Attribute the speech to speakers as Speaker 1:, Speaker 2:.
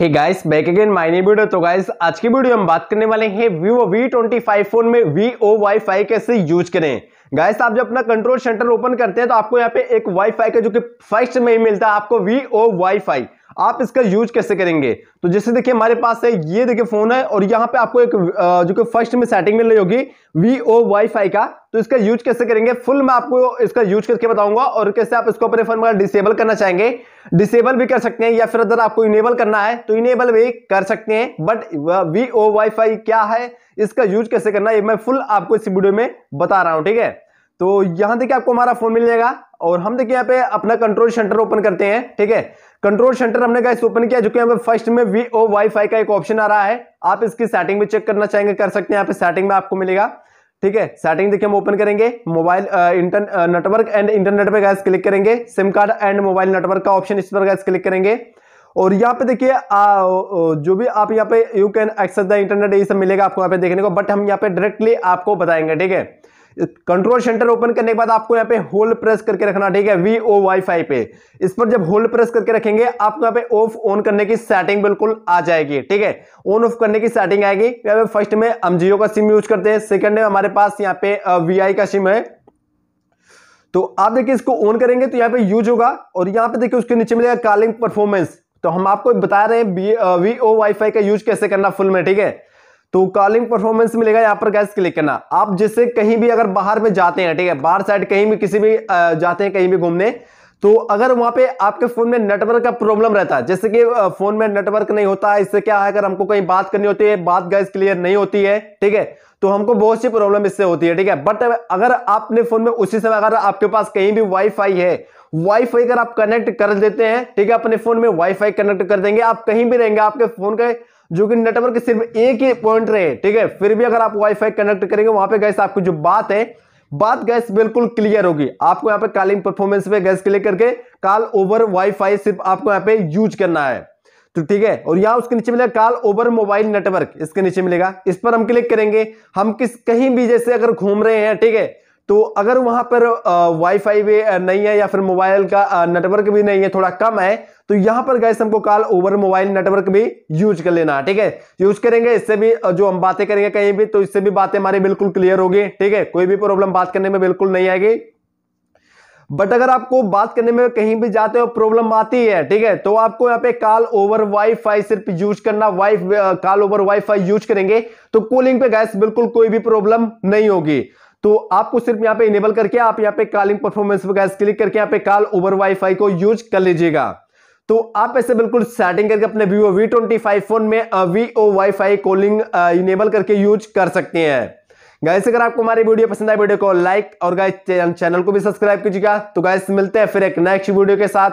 Speaker 1: hey guys back again my new video तो guys आज की वीडियो हम बात करने वाले हैं Vivo V twenty five phone में वी ओ वाई फाई कैसे यूज करें गाइस आप जब अपना कंट्रोल सेंटर ओपन करते हैं तो आपको यहाँ पे एक वाईफाई का जो कि फर्स्ट में ही मिलता है आपको वी ओ वाई फाई आप इसका यूज कैसे करेंगे तो जैसे देखिए हमारे पास है ये देखिए फोन है और यहाँ पे आपको एक जो कि फर्स्ट में सेटिंग मिल रही होगी वी ओ फाई का तो इसका यूज कैसे करेंगे फुल मैं आपको इसका यूज करके बताऊंगा और कैसे आप इसको अपने फोन में डिसेबल करना चाहेंगे डिसेबल भी कर सकते हैं या फिर अगर आपको इनेबल करना है तो इनेबल भी कर सकते हैं बट वी ओ फाई क्या है इसका यूज कैसे करना है मैं फुल आपको इस वीडियो में बता रहा हूँ ठीक है तो यहां देखिए आपको हमारा फोन मिल जाएगा और हम देखिए यहाँ पे अपना कंट्रोल सेंटर ओपन करते हैं ठीक है कंट्रोल सेंटर हमने गाइस ओपन किया जो कि यहाँ पे फर्स्ट में वी ओ वाईफाई का एक ऑप्शन आ रहा है आप इसकी सेटिंग भी चेक करना चाहेंगे कर सकते हैं यहाँ पे सेटिंग में आपको मिलेगा ठीक है सेटिंग देखिए हम ओपन करेंगे mobile inter network and internet पे गैस क्लिक करेंगे SIM card and mobile network का ऑप्शन इस पर गैस क्लिक करेंगे और यहाँ पे देखिए जो भी आप यहाँ पे you can access the internet ये सब मिलेगा आपको यहाँ पे देखने को बट हम यहाँ पे डायरेक्टली आपको बताएंगे ठीक है कंट्रोल सेंटर ओपन करने के बाद आपको यहाँ पे होल्ड प्रेस करके रखना ठीक है वी ओ वाई फाई पे इस पर जब होल्ड प्रेस करके रखेंगे आपको यहाँ पे ऑफ ऑन करने की सेटिंग बिल्कुल आ जाएगी ठीक है ऑन ऑफ करने की सेटिंग आएगी यहाँ पे फर्स्ट में हम जियो का सिम यूज करते हैं सेकंड में हमारे पास यहाँ पे वी का सिम है तो आप देखिए इसको ऑन करेंगे तो यहाँ पे यूज होगा और यहाँ पे देखिए उसके नीचे मिलेगा कॉलिंग परफॉर्मेंस तो हम आपको बता रहे हैं वी ओ वाईफाई का यूज कैसे करना फुल में ठीक है तो कॉलिंग परफॉर्मेंस मिलेगा यहाँ पर गैस क्लिक करना आप जिससे कहीं भी अगर बाहर में जाते हैं ठीक है बाहर साइड कहीं भी किसी भी जाते हैं कहीं भी घूमने तो अगर वहां पे आपके फोन में नेटवर्क का प्रॉब्लम रहता है जैसे कि फोन में नेटवर्क नहीं होता है इससे क्या है अगर हमको कहीं बात करनी होती है बात गैस क्लियर नहीं होती है ठीक है तो हमको बहुत सी प्रॉब्लम इससे होती है ठीक है बट अगर आपने फोन में उसी समय अगर आपके पास कहीं भी वाईफाई है वाईफाई अगर आप कनेक्ट कर देते हैं ठीक है अपने फोन में वाईफाई कनेक्ट कर देंगे आप कहीं भी रहेंगे आपके फोन के जो कि नेटवर्क सिर्फ एक ही पॉइंट रहे ठीक है फिर भी अगर आप वाईफाई कनेक्ट करेंगे वहां पे गैस आपकी जो बात है बात गैस बिल्कुल क्लियर होगी आपको यहाँ पे कॉलिंग परफॉर्मेंस पे गैस क्लिक करके कॉल ओवर वाईफाई सिर्फ आपको यहाँ पे यूज करना है तो ठीक है और यहाँ उसके नीचे मिलेगा कॉल ओवर मोबाइल नेटवर्क इसके नीचे मिलेगा इस पर हम क्लिक करेंगे हम किस कहीं भी जैसे अगर घूम रहे हैं ठीक है तो अगर वहां पर वाईफाई भी नहीं है या फिर मोबाइल का नेटवर्क भी नहीं है थोड़ा कम है तो यहां पर गैस हमको कॉल ओवर मोबाइल नेटवर्क भी यूज कर लेना ठीक है यूज करेंगे इससे भी जो हम बातें करेंगे कहीं भी तो इससे भी बातें हमारी बिल्कुल क्लियर होगी ठीक है कोई भी प्रॉब्लम बात करने में बिल्कुल नहीं आएगी बट अगर आपको बात करने में कहीं भी जाते हो प्रॉब्लम आती है ठीक है तो आपको यहाँ पे कॉल ओवर वाईफाई सिर्फ यूज करना वाई कॉल ओवर वाईफाई यूज करेंगे तो कॉलिंग पे गैस बिल्कुल कोई भी प्रॉब्लम नहीं होगी तो आपको सिर्फ यहां पे इनेबल करके आप यहाँ पे कॉलिंग परफॉर्मेंस वगैरह क्लिक करके यहां पे कॉल ओवर वाईफाई को यूज कर लीजिएगा तो आप ऐसे बिल्कुल सेटिंग करके अपने Vivo V twenty five phone में वीओ वाईफाई कॉलिंग इनेबल करके यूज कर सकते हैं गाइस अगर आपको हमारी वीडियो पसंद आए वीडियो को लाइक और गाइस चैनल को भी सब्सक्राइब कीजिएगा तो गाइस मिलते हैं फिर एक नेक्स्ट वीडियो के साथ